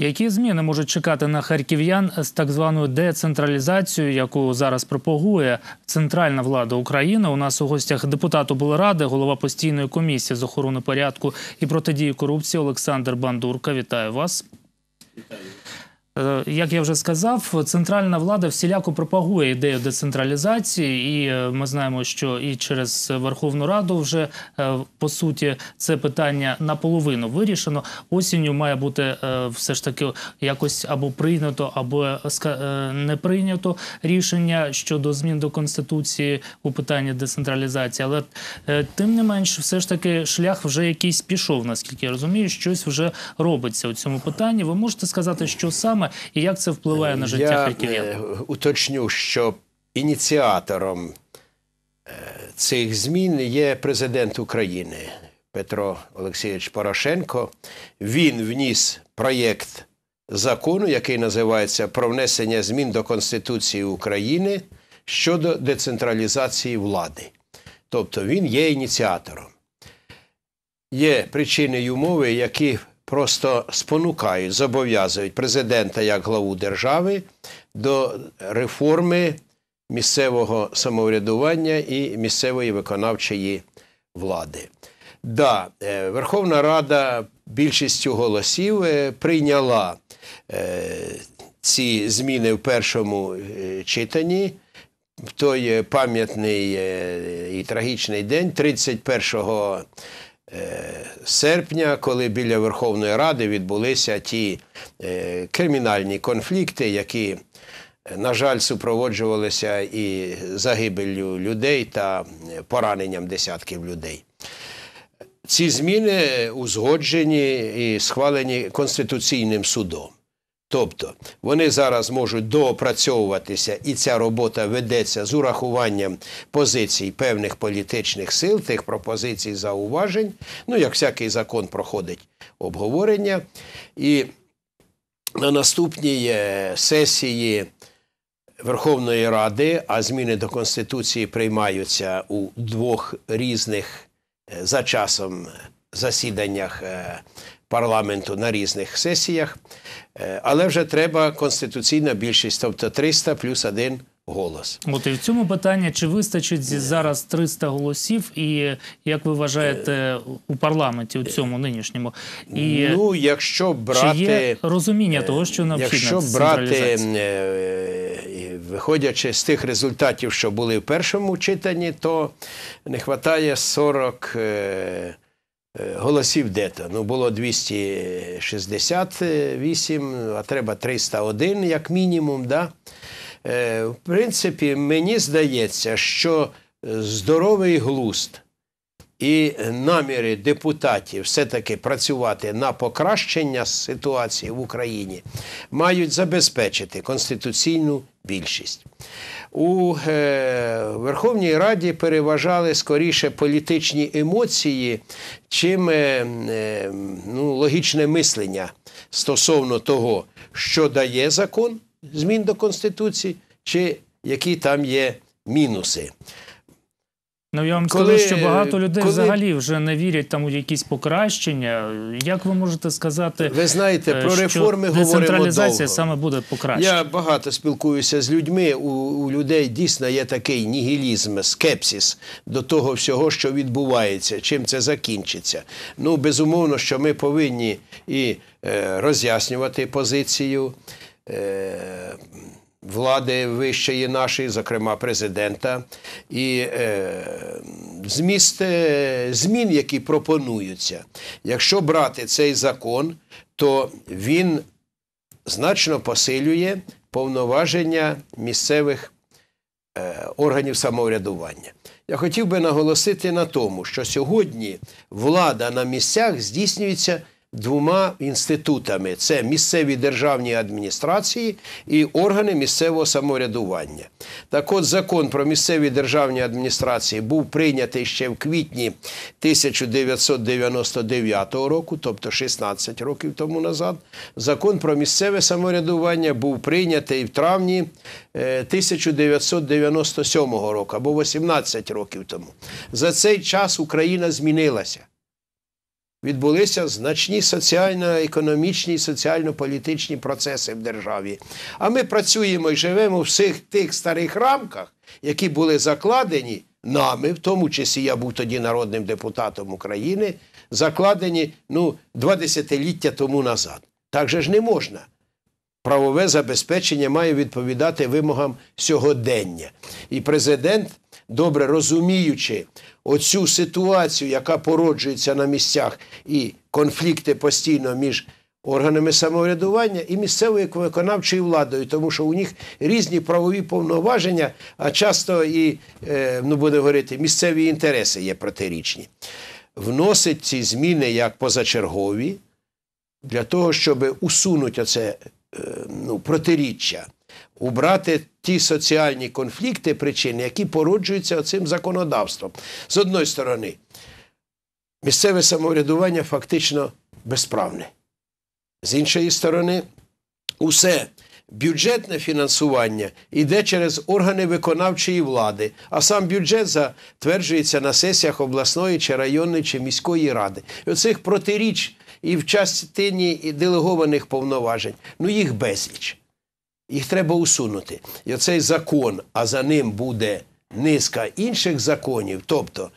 Які зміни можуть чекати на харків'ян з так званою децентралізацією, яку зараз пропагує центральна влада України? У нас у гостях депутат облради, голова постійної комісії з охорони порядку і протидії корупції Олександр Бандурка. Вітаю вас. Вітаю. Е, як я вже сказав, центральна влада всіляко пропагує ідею децентралізації, і е, ми знаємо, що і через Верховну Раду вже е, по суті це питання наполовину вирішено. Осінню має бути все ж таки якось або прийнято, або не прийнято рішення щодо змін до конституції у питанні децентралізації. Але тим не менш, все ж таки шлях вже якийсь пішов, наскільки я розумію, щось вже робиться у цьому питанні. Ви можете сказати, що саме і як це впливає на життя Я е, харків'ян? Я Уточню, що ініціатором е, цих змін є президент України Петро Олексійович Порошенко. Він вніс проєкт закону, який називається Про внесення змін до Конституції України щодо децентралізації влади. Тобто він є ініціатором. Є причини й умови, які просто спонукають, зобов'язують президента як главу держави до реформи місцевого самоврядування і місцевої виконавчої влади. Да, е, Верховна Рада більшістю голосів е, прийняла е, ці зміни в першому читанні. В той пам'ятний і трагічний день, 31 серпня, коли біля Верховної Ради відбулися ті е, кримінальні конфлікти, які, е, на жаль, супроводжувалися і загибеллю людей та е, пораненням десятків людей. Ці зміни узгоджені і схвалені Конституційним судом. Тобто вони зараз можуть доопрацьовуватися, і ця робота ведеться з урахуванням позицій певних політичних сил, тих пропозицій, зауважень. Ну, як всякий закон проходить обговорення. І на наступній е, сесії Верховної Ради, а зміни до Конституції приймаються у двох різних е, за часом е, засіданнях парламенту на різних сесіях, е, але вже треба конституційна більшість, тобто 300 плюс один голос. От і в цьому питанні чи вистачить зараз 300 голосів, і як ви вважаєте у парламенті у цьому нинішньому? І Ну, якщо брати чи є розуміння е, того, що необхідно якщо брати, е, виходячи з тих результатів, що були в першому читанні, то не вистачає 40 Е, голосів дето. Ну, було 268, а треба 301, як мінімум. Да? Е, в принципі, мені здається, що е, здоровий глузд і наміри депутатів все-таки працювати на покращення ситуації в Україні мають забезпечити конституційну більшість. У е, Верховній Раді переважали скоріше політичні емоції, чим е, е, ну, логічне мислення стосовно того, що дає закон змін до Конституції, чи які там є мінуси. Ну я вам коли, скажу, що багато людей коли... взагалі вже не вірять там у якісь покращення. Як ви можете сказати, ви знаєте, е, про що реформи говоримо довго. саме буде покращення. Я багато спілкуюся з людьми. У, у людей дійсно є такий нігілізм, скепсіс до того всього, що відбувається, чим це закінчиться. Ну безумовно, що ми повинні і е, роз'яснювати позицію. Е, влади вищої нашої, зокрема президента, і е, зміст е, змін, які пропонуються. Якщо брати цей закон, то він значно посилює повноваження місцевих е, органів самоврядування. Я хотів би наголосити на тому, що сьогодні влада на місцях здійснюється двома інститутами: це місцеві державні адміністрації і органи місцевого самоврядування. Так от закон про місцеві державні адміністрації був прийнятий ще в квітні 1999 року, тобто 16 років тому назад. Закон про місцеве самоврядування був прийнятий в травні 1997 е, року або 18 років тому. За цей час Україна змінилася відбулися значні соціально-економічні і соціально-політичні процеси в державі. А ми працюємо і живемо в всіх тих старих рамках, які були закладені нами, в тому числі я був тоді народним депутатом України, закладені ну, два десятиліття тому назад. Так же ж не можна. Правове забезпечення має відповідати вимогам сьогодення. І президент добре розуміючи оцю ситуацію, яка породжується на місцях, і конфлікти постійно між органами самоврядування і місцевою виконавчою владою, тому що у них різні правові повноваження, а часто і е, ну буде говорити місцеві інтереси є протирічні. Вносить ці зміни як позачергові для того, щоб усунути оце е, ну, протиріччя, убрати ті соціальні конфлікти, причини, які породжуються цим законодавством. З одної сторони, місцеве самоврядування фактично безправне. З іншої сторони, усе. Бюджетне фінансування йде через органи виконавчої влади, а сам бюджет затверджується на сесіях обласної, чи районної чи міської ради. І Оцих протиріч і в частині делегованих повноважень, ну їх безліч. Їх треба усунути. І оцей закон, а за ним буде низка інших законів, тобто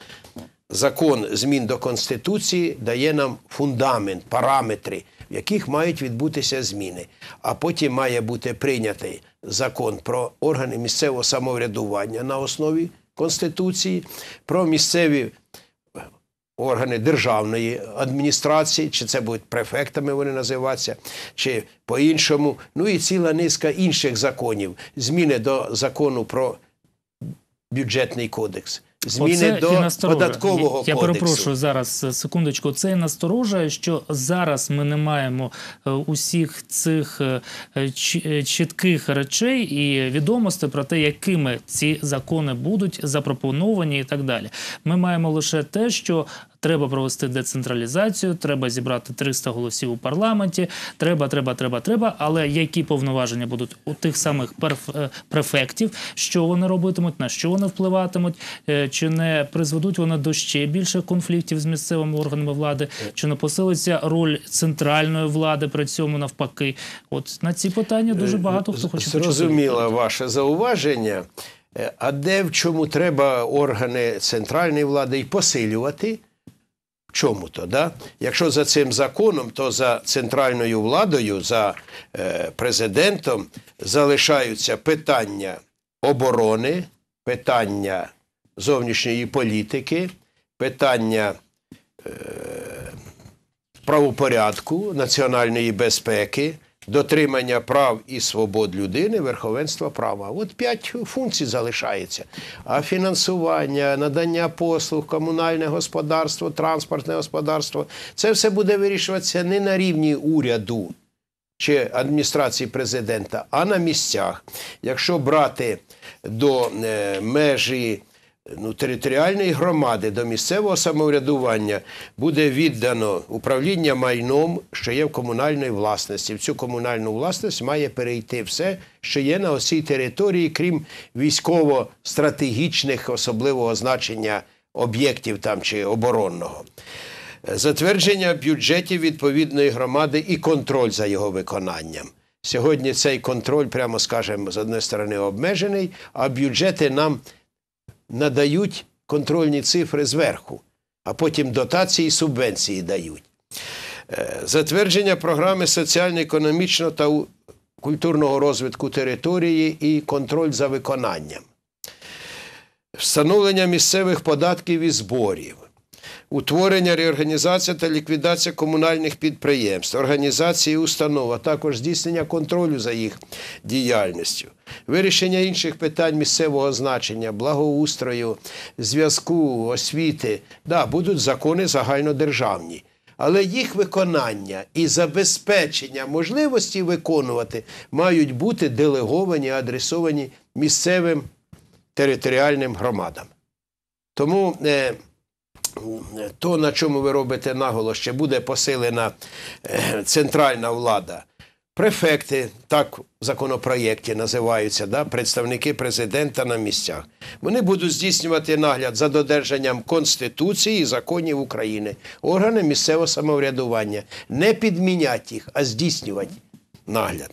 закон змін до Конституції дає нам фундамент, параметри, в яких мають відбутися зміни. А потім має бути прийнятий закон про органи місцевого самоврядування на основі Конституції, про місцеві органи державної адміністрації, чи це будуть префектами, вони називатися, чи по-іншому. Ну і ціла низка інших законів. Зміни до закону про бюджетний кодекс. Зміни Оце до податкового я, я кодексу. Я перепрошую зараз е, секундочку. Це насторожує, що зараз ми не маємо е, усіх цих е, чітких речей і відомостей про те, якими ці закони будуть запропоновані, і так далі. Ми маємо лише те, що треба провести децентралізацію, треба зібрати 300 голосів у парламенті. Треба, треба, треба, треба. Але які повноваження будуть у тих самих е, префектів, що вони робитимуть, на що вони впливатимуть, е, чи не призведуть вони до ще більших конфліктів з місцевими органами влади, чи не посилиться роль центральної влади при цьому навпаки? От на ці питання дуже е, багато хто хоче зрозуміла ваше зауваження. А де в чому треба органи центральної влади і посилювати? чому-то. Да? Якщо за цим законом, то за центральною владою, за е, президентом залишаються питання оборони, питання зовнішньої політики, питання е, правопорядку, національної безпеки дотримання прав і свобод людини, верховенства права. От п'ять функцій залишається: а фінансування, надання послуг, комунальне господарство, транспортне господарство це все буде вирішуватися не на рівні уряду чи адміністрації президента, а на місцях. Якщо брати до е, межі ну, територіальної громади до місцевого самоврядування буде віддано управління майном, що є в комунальної власності. В цю комунальну власність має перейти все, що є на цій території, крім військово-стратегічних особливого значення об'єктів там чи оборонного. Затвердження бюджетів відповідної громади і контроль за його виконанням. Сьогодні цей контроль, прямо скажемо, з однієї сторони обмежений, а бюджети нам надають контрольні цифри зверху, а потім дотації і субвенції дають. Е, затвердження програми соціально-економічного та культурного розвитку території і контроль за виконанням. Встановлення місцевих податків і зборів, утворення, реорганізація та ліквідація комунальних підприємств, організації установ, а також здійснення контролю за їх діяльністю, вирішення інших питань місцевого значення, благоустрою, зв'язку, освіти. Да, будуть закони загальнодержавні. Але їх виконання і забезпечення можливості виконувати мають бути делеговані, адресовані місцевим територіальним громадам. Тому е, то, на чому ви робите наголос, ще буде посилена е, центральна влада. Префекти, так в законопроєкті називаються, да, представники президента на місцях. Вони будуть здійснювати нагляд за додержанням Конституції і законів України, органи місцевого самоврядування. Не підмінять їх, а здійснювати нагляд,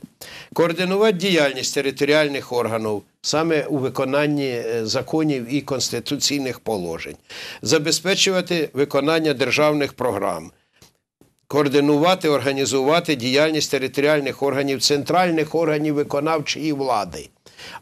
координувати діяльність територіальних органів саме у виконанні е, законів і конституційних положень, забезпечувати виконання державних програм. Координувати, організувати діяльність територіальних органів, центральних органів виконавчої влади,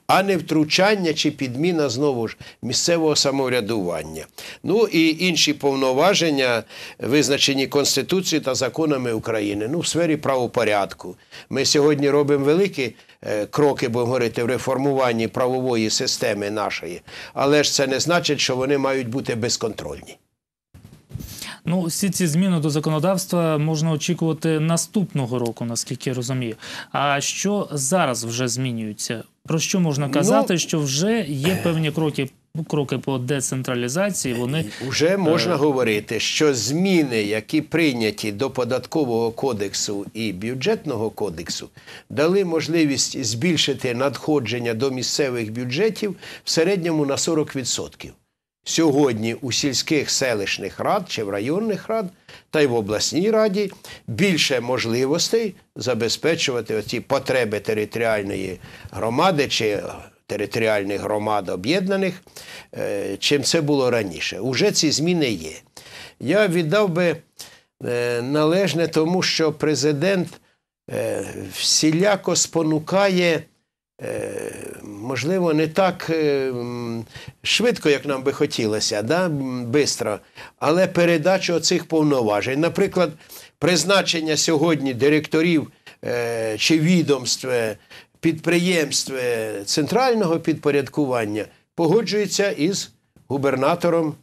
а не втручання чи підміна знову ж місцевого самоврядування. Ну і інші повноваження, визначені Конституцією та законами України, ну в сфері правопорядку. Ми сьогодні робимо великі е, кроки, будемо говорити, в реформуванні правової системи нашої, але ж це не значить, що вони мають бути безконтрольні. Ну, всі ці зміни до законодавства можна очікувати наступного року, наскільки я розумію. А що зараз вже змінюється про що можна ну, казати, ну, що вже є певні кроки кроки по децентралізації. Е, вони вже е, можна е... говорити, що зміни, які прийняті до податкового кодексу і бюджетного кодексу, дали можливість збільшити надходження до місцевих бюджетів в середньому на 40% сьогодні у сільських селищних рад чи в районних рад та й в обласній раді більше можливостей забезпечувати оці потреби територіальної громади чи територіальних громад об'єднаних, е, чим це було раніше. Уже ці зміни є. Я віддав би е, належне тому, що президент е, всіляко спонукає. Е, можливо, не так е, швидко, як нам би хотілося, да? бистро, але передачу цих повноважень. Наприклад, призначення сьогодні директорів е, чи відомств, підприємств центрального підпорядкування погоджується із губернатором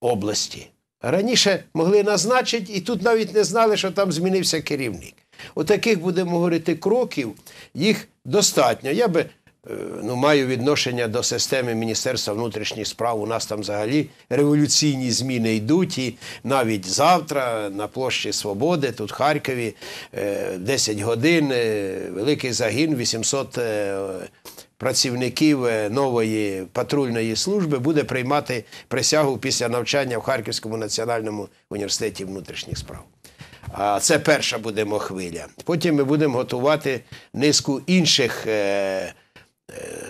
області. Раніше могли назначити, і тут навіть не знали, що там змінився керівник. Отаких, будемо говорити, кроків їх достатньо. Я би е, ну, маю відношення до системи Міністерства внутрішніх справ. У нас там взагалі революційні зміни йдуть. І навіть завтра на площі Свободи, тут в Харкові 10 е, годин, е, великий загін, 800. Працівників нової патрульної служби буде приймати присягу після навчання в Харківському національному університеті внутрішніх справ. А це перша будемо хвиля. Потім ми будемо готувати низку інших е, е,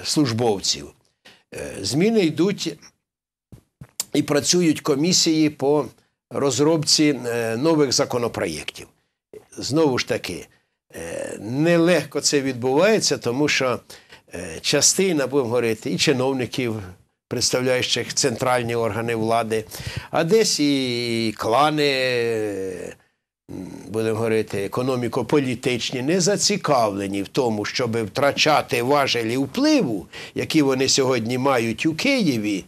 службовців. Е, зміни йдуть і працюють комісії по розробці нових законопроєктів. Знову ж таки, нелегко це відбувається, тому що частина, будемо говорити, і чиновників, представляючих центральні органи влади, а десь і клани будемо говорити, економіко-політичні, не зацікавлені в тому, щоб втрачати важелі впливу, які вони сьогодні мають у Києві,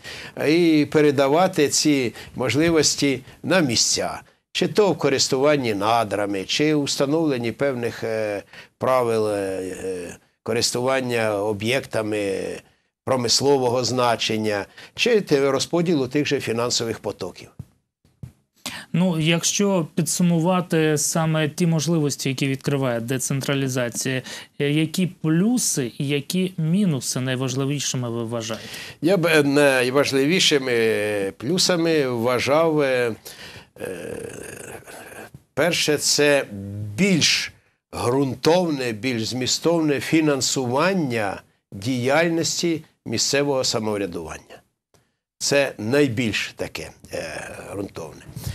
і передавати ці можливості на місця. Чи то в користуванні надрами, чи встановленні певних е, правил е, користування об'єктами промислового значення, чи розподілу тих же фінансових потоків. Ну, якщо підсумувати саме ті можливості, які відкриває децентралізація, е, які плюси і які мінуси найважливішими ви вважаєте? Я б е, найважливішими плюсами вважав, е, перше, це більш ґрунтовне, більш змістовне фінансування діяльності місцевого самоврядування. Це найбільш таке грунтовне. Е,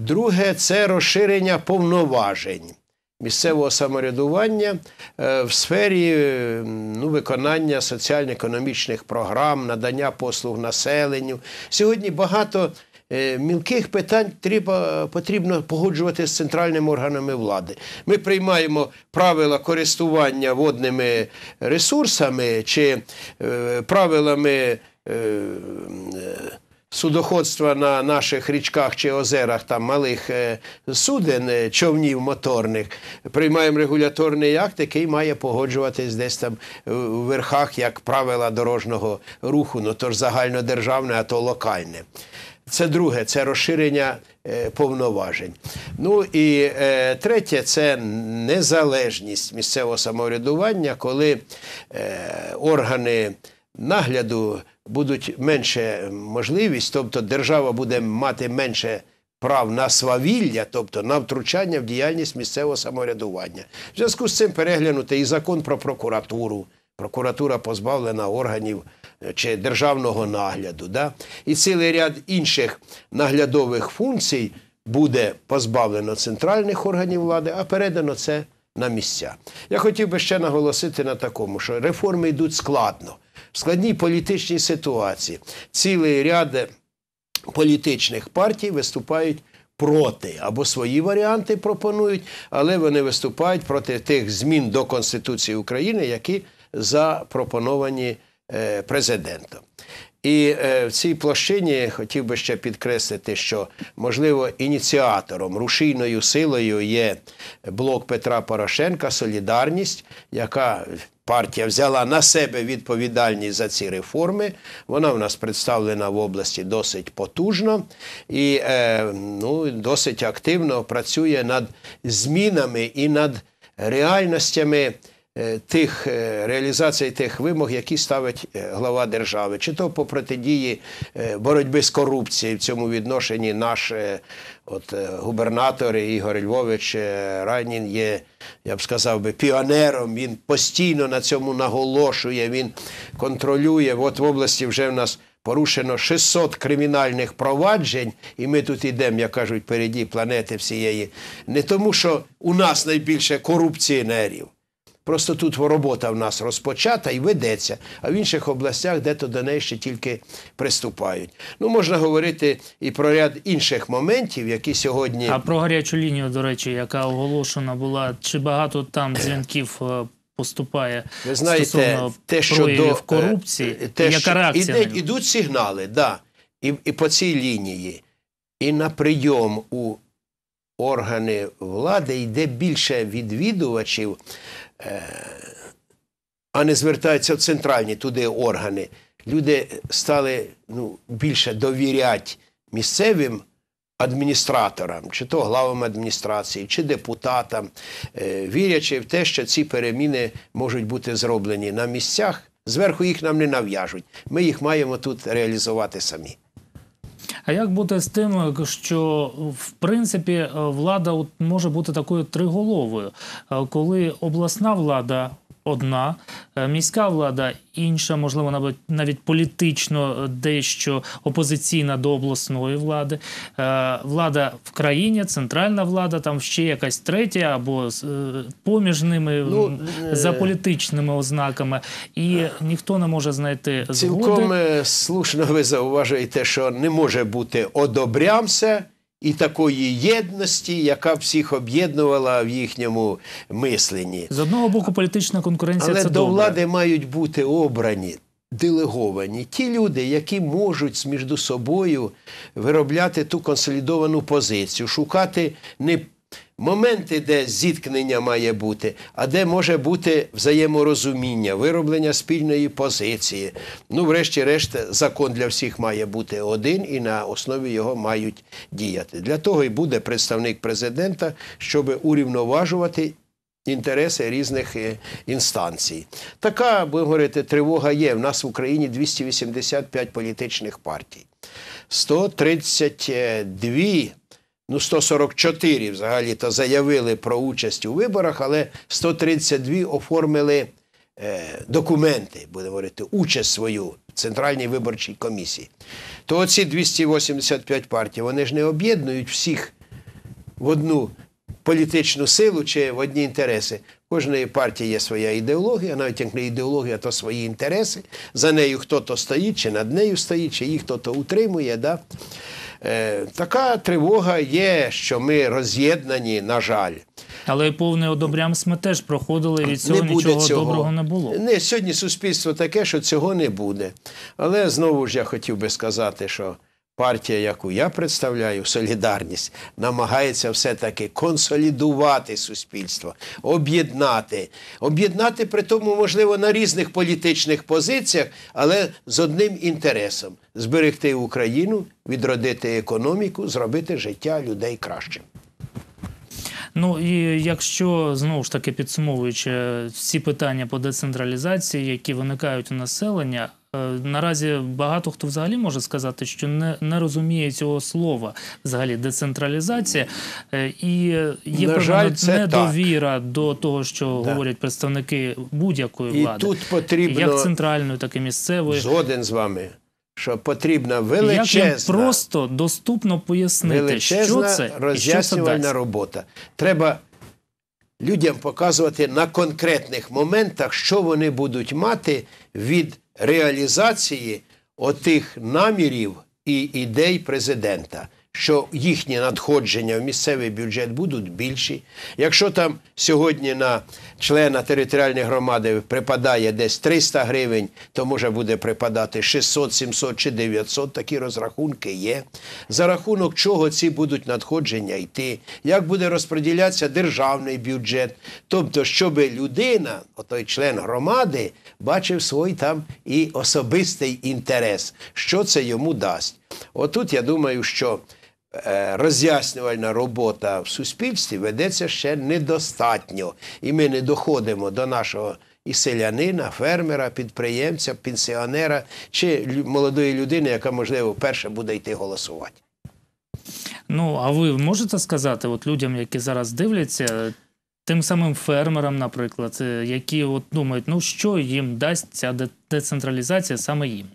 Друге це розширення повноважень місцевого самоврядування е, в сфері е, ну, виконання соціально-економічних програм, надання послуг населенню. Сьогодні багато мілких питань треба, потрібно погоджувати з центральними органами влади. Ми приймаємо правила користування водними ресурсами чи правилами. Е, е, судоходства на наших річках чи озерах, там малих е, суден, човнів моторних, приймаємо регуляторний акт, який має погоджуватись десь там у верхах, як правила дорожнього руху, ну то ж загальнодержавне, а то локальне. Це друге, це розширення повноважень. Ну і третє це незалежність місцевого самоврядування, коли органи нагляду будуть менше можливість, тобто держава буде мати менше. Прав на свавілля, тобто на втручання в діяльність місцевого самоврядування. В зв'язку з цим переглянути і закон про прокуратуру. Прокуратура позбавлена органів е, чи державного нагляду. Да? І цілий ряд інших наглядових функцій буде позбавлено центральних органів влади, а передано це на місця. Я хотів би ще наголосити на такому, що реформи йдуть складно в складній політичній ситуації цілий ряд політичних партій виступають. Проти або свої варіанти пропонують, але вони виступають проти тих змін до Конституції України, які запропоновані е, президентом. І е, в цій площині хотів би ще підкреслити, що можливо ініціатором рушійною силою є блок Петра Порошенка Солідарність, яка партія взяла на себе відповідальність за ці реформи. Вона в нас представлена в області досить потужно і е, ну, досить активно працює над змінами і над реальностями. Е, тих е, реалізації тих вимог, які ставить е, глава держави, чи то по протидії боротьби з корупцією в цьому відношенні наш от, губернатор Ігор Львович Ранін є, я б сказав би, піонером. Він постійно на цьому наголошує, він контролює. От в області вже в нас. Порушено 600 кримінальних проваджень, і ми тут йдемо, як кажуть, переді планети всієї. Не тому, що у нас найбільше корупціонерів, Просто тут робота в нас розпочата і ведеться, а в інших областях де-то до неї ще тільки приступають. Ну, можна говорити і про ряд інших моментів, які сьогодні. А про гарячу лінію, до речі, яка оголошена була, чи багато там дзвінків е, поступає Ви знаєте, стосовно те, що до е, корупції, е, те, яка реакція? Іде, ідуть сигнали, да, і, і по цій лінії, і на прийом у органи влади йде більше відвідувачів а не звертаються в центральні туди органи. Люди стали ну, більше довіряти місцевим адміністраторам, чи то главам адміністрації, чи депутатам, е, вірячи в те, що ці переміни можуть бути зроблені на місцях. Зверху їх нам не нав'яжуть. Ми їх маємо тут реалізувати самі. А як бути з тим, що в принципі влада от може бути такою триголовою, е, коли обласна влада одна, е, міська влада інша, можливо, навіть політично е, дещо опозиційна до обласної влади, е, влада в країні, центральна влада, там ще якась третя або поміж ними ну, за політичними ознаками, і ніхто не може знайти згоди. слушно ви зауважуєте, що не може бути одобрямся і такої єдності, яка всіх об'єднувала в їхньому мисленні. З одного боку, політична конкуренція Але це до добре. влади мають бути обрані. Делеговані ті люди, які можуть між собою виробляти ту консолідовану позицію, шукати не моменти, де зіткнення має бути, а де може бути взаєморозуміння, вироблення спільної позиції. Ну, врешті-решт, закон для всіх має бути один і на основі його мають діяти. Для того і буде представник президента, щоб урівноважувати. Інтереси різних е, інстанцій. Така, будемо говорити, тривога є. В нас в Україні 285 політичних партій, 132 ну 144 взагалі то заявили про участь у виборах, але 132 оформили е, документи, будемо говорити, участь свою в Центральній виборчій комісії. То оці 285 партій, вони ж не об'єднують всіх в одну політичну силу чи в одні інтереси. Кожної партії є своя ідеологія, навіть як не ідеологія, то свої інтереси. За нею хто-то стоїть, чи над нею стоїть, чи їх хто-то утримує. Да? Е, Така тривога є, що ми роз'єднані, на жаль. Але повне одобрямс ми теж проходили від цього не буде нічого цього. доброго не було. Не, Сьогодні суспільство таке, що цього не буде. Але знову ж я хотів би сказати, що. Партія, яку я представляю, солідарність, намагається все-таки консолідувати суспільство, об'єднати, об'єднати при тому, можливо, на різних політичних позиціях, але з одним інтересом зберегти Україну, відродити економіку, зробити життя людей кращим. Ну і якщо знову ж таки підсумовуючи всі питання по децентралізації, які виникають у населення. Е, наразі багато хто взагалі може сказати, що не не розуміє цього слова взагалі децентралізація, е, і є На жаль, це недовіра так. до того, що да. говорять представники будь-якої влади, тут потрібно як центральної, так і місцевої. Згоден з вами. Що потрібна величезна Як просто доступно пояснити, величезна що це роз'яснювальна робота. Треба людям показувати на конкретних моментах, що вони будуть мати від реалізації отих намірів і ідей президента. Що їхні надходження в місцевий бюджет будуть більші. Якщо там сьогодні на члена територіальної громади припадає десь 300 гривень, то може буде припадати 600, 700 чи 900, такі розрахунки є. За рахунок чого ці будуть надходження йти, як буде розподілятися державний бюджет. Тобто, щоб людина, той член громади, бачив свій там і особистий інтерес, що це йому дасть. Отут я думаю, що е, роз'яснювальна робота в суспільстві ведеться ще недостатньо, і ми не доходимо до нашого. І селянина, фермера, підприємця, пенсіонера чи молодої людини, яка, можливо, вперше буде йти голосувати. Ну, а ви можете сказати от людям, які зараз дивляться, тим самим фермерам, наприклад, е, які от думають, ну що їм дасть ця децентралізація саме їм.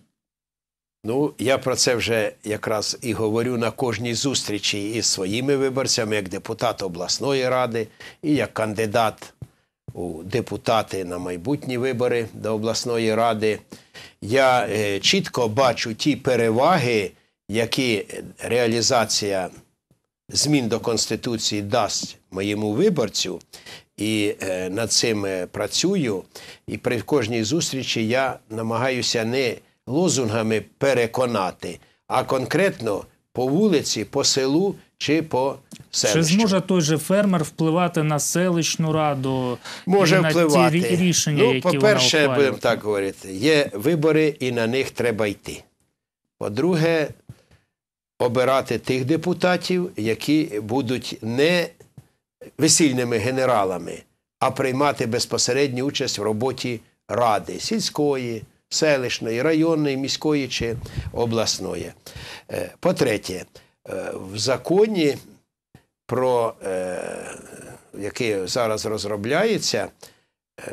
Ну, я про це вже якраз і говорю на кожній зустрічі із своїми виборцями, як депутат обласної ради, і як кандидат у депутати на майбутні вибори до обласної ради. Я е, чітко бачу ті переваги, які реалізація змін до Конституції дасть моєму виборцю, і е, над цим е, працюю. І при кожній зустрічі я намагаюся не лозунгами переконати, а конкретно по вулиці, по селу чи по селищу. Чи зможе той же фермер впливати на селищну раду? Може і впливати на ті рішення, ну, які по перше, будемо так говорити, є вибори, і на них треба йти. По-друге, обирати тих депутатів, які будуть не весільними генералами, а приймати безпосередню участь в роботі ради сільської, селищної, районної, міської чи обласної. Е, по-третє, е, в законі, про е, який зараз розробляється,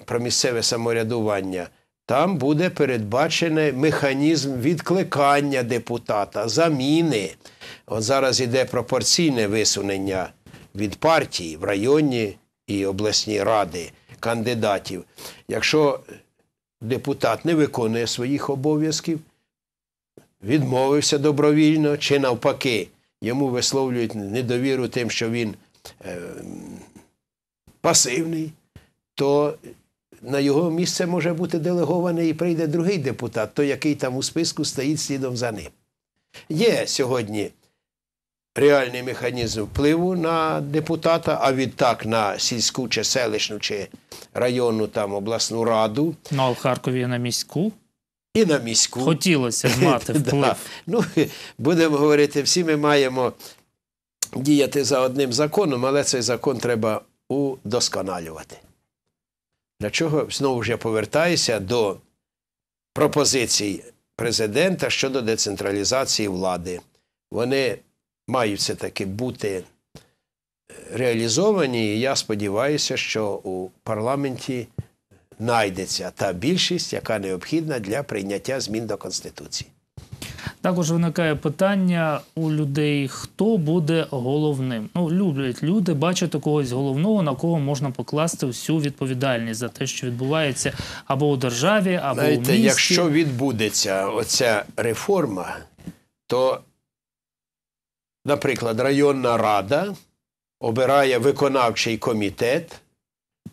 про місцеве самоврядування, там буде передбачений механізм відкликання депутата, заміни. От зараз іде пропорційне висунення від партії в районні і обласній ради кандидатів. Якщо депутат не виконує своїх обов'язків, відмовився добровільно чи навпаки, йому висловлюють недовіру тим, що він е, пасивний, то на його місце може бути делегований і прийде другий депутат, той, який там у списку стоїть слідом за ним. Є сьогодні реальний механізм впливу на депутата, а відтак на сільську чи селищну чи районну там обласну раду. Ну, а в Харкові на міську. І на міську. Хотілося б мати вплив. да. Ну, Будемо говорити, всі ми маємо діяти за одним законом, але цей закон треба удосконалювати. Для чого знову ж я повертаюся до пропозицій президента щодо децентралізації влади. Вони мають все-таки бути е, реалізовані, і я сподіваюся, що у парламенті знайдеться та більшість, яка необхідна для прийняття змін до Конституції. Також виникає питання у людей, хто буде головним. Ну, люблять люди бачити когось головного, на кого можна покласти всю відповідальність за те, що відбувається або у державі, або Знаєте, у місті. Якщо відбудеться оця реформа, то, наприклад, районна рада обирає виконавчий комітет,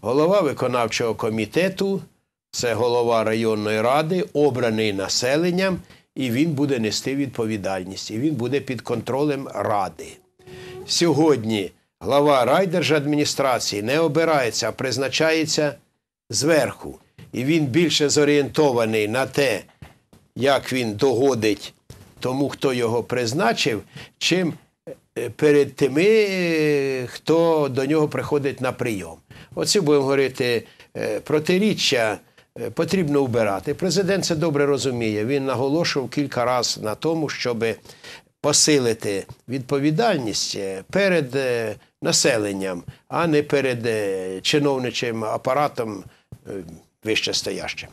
голова виконавчого комітету це голова районної ради, обраний населенням і він буде нести відповідальність, і він буде під контролем ради. Сьогодні глава райдержадміністрації не обирається, а призначається зверху. І він більше зорієнтований на те, як він догодить тому, хто його призначив, чим е, перед тими, е, хто до нього приходить на прийом. Оце будемо говорити е, протиріччя. Е, потрібно вбирати. Президент це добре розуміє. Він наголошував кілька разів на тому, щоб посилити відповідальність е, перед е, населенням, а не перед чиновничим апаратом вищестоящим.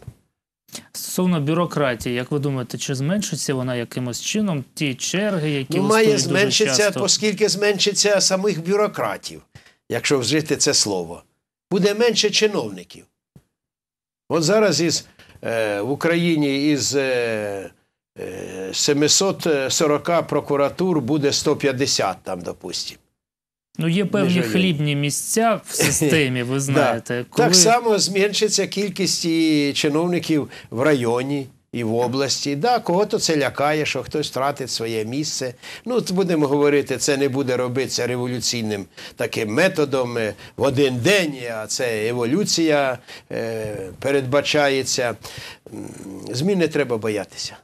Стосовно бюрократії, як ви думаєте, чи зменшиться вона якимось чином? Ті черги, які ну, має зменшиться, дуже часто? оскільки зменшиться самих бюрократів, якщо вжити це слово, буде менше чиновників. От зараз із, е, в Україні із е, 740 е, прокуратур буде 150 там, допустимо. Ну, є певні хлібні місця в системі, ви знаєте. Так само зменшиться кількість чиновників в районі і в області. Да, Кого-то це лякає, що хтось втратить своє місце. Ну, будемо говорити, це не буде робитися революційним таким методом е, в один день, а це еволюція е, передбачається. Змін не треба боятися.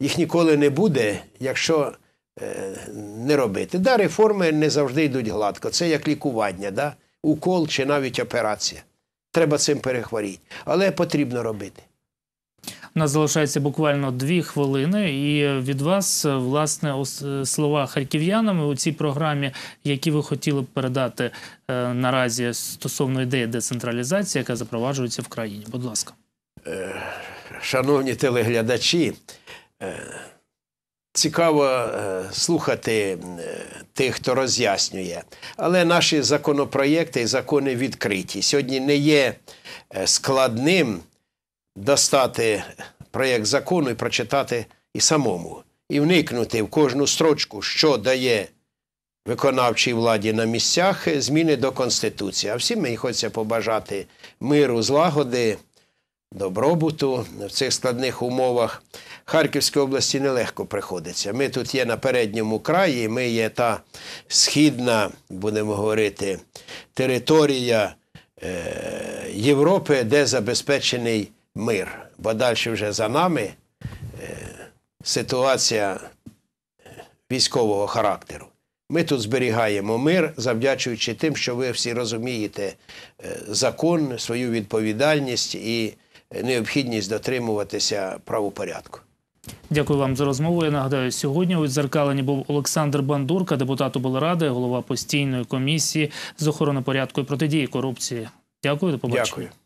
Їх ніколи не буде, якщо. Е, не робити. Да, Реформи не завжди йдуть гладко. Це як лікування, да? укол чи навіть операція. Треба цим перехворіти. Але потрібно робити нас залишається буквально дві хвилини, і від вас власне е, слова харків'янами у цій програмі, які ви хотіли б передати е, наразі стосовно ідеї децентралізації, яка запроваджується в країні. Будь ласка, е, шановні телеглядачі. Цікаво слухати тих, хто роз'яснює. Але наші законопроекти і закони відкриті. Сьогодні не є складним достати проєкт закону і прочитати і самому, і вникнути в кожну строчку, що дає виконавчій владі на місцях зміни до Конституції. А всім мені хочеться побажати миру, злагоди, добробуту в цих складних умовах. Харківській області нелегко приходиться. Ми тут є на передньому краї, ми є та східна, будемо говорити, територія е, Європи, де забезпечений мир. Бо далі вже за нами е, ситуація е, військового характеру. Ми тут зберігаємо мир, завдячуючи тим, що ви всі розумієте е, закон, свою відповідальність і необхідність дотримуватися правопорядку. Дякую вам за розмову. Я нагадаю, сьогодні у дзеркаленні був Олександр Бандурка, депутат облради, голова постійної комісії з охорони порядку і протидії корупції. Дякую, до побачення. Дякую.